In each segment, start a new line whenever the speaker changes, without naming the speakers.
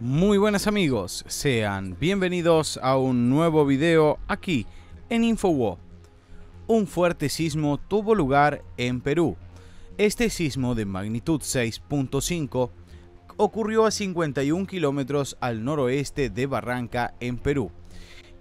Muy buenas amigos, sean bienvenidos a un nuevo video aquí en InfoWo. Un fuerte sismo tuvo lugar en Perú. Este sismo de magnitud 6.5 ocurrió a 51 kilómetros al noroeste de Barranca en Perú.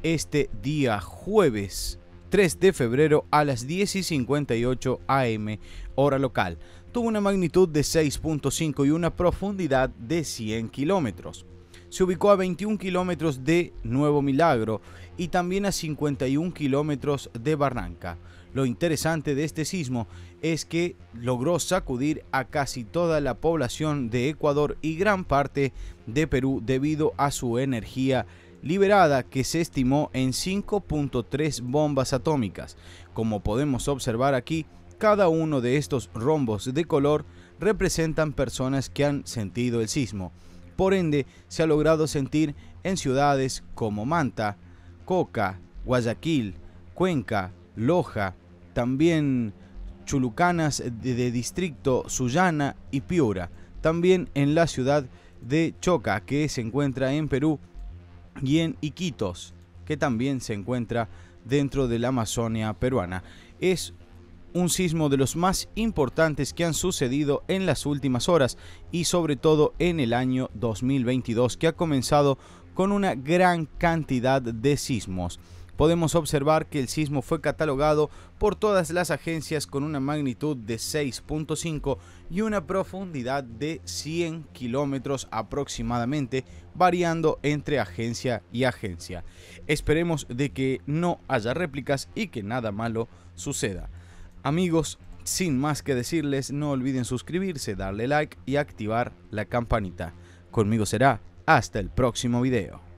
Este día jueves 3 de febrero a las 10:58 am hora local. Tuvo una magnitud de 6.5 y una profundidad de 100 kilómetros. Se ubicó a 21 kilómetros de Nuevo Milagro y también a 51 kilómetros de Barranca. Lo interesante de este sismo es que logró sacudir a casi toda la población de Ecuador y gran parte de Perú debido a su energía liberada que se estimó en 5.3 bombas atómicas. Como podemos observar aquí, cada uno de estos rombos de color representan personas que han sentido el sismo. Por ende, se ha logrado sentir en ciudades como Manta, Coca, Guayaquil, Cuenca, Loja, también Chulucanas de, distrito Sullana y Piura, también en la ciudad de Choca, que se encuentra en Perú, y en Iquitos, que también se encuentra dentro de la Amazonia peruana. Es un sismo de los más importantes que han sucedido en las últimas horas y sobre todo en el año 2022 que ha comenzado con una gran cantidad de sismos podemos observar que el sismo fue catalogado por todas las agencias con una magnitud de 6.5 y una profundidad de 100 kilómetros aproximadamente, variando entre agencia y agencia. Esperemos de que no haya réplicas y que nada malo suceda. Amigos, sin más que decirles, no olviden suscribirse, darle like y activar la campanita. Conmigo será hasta el próximo video.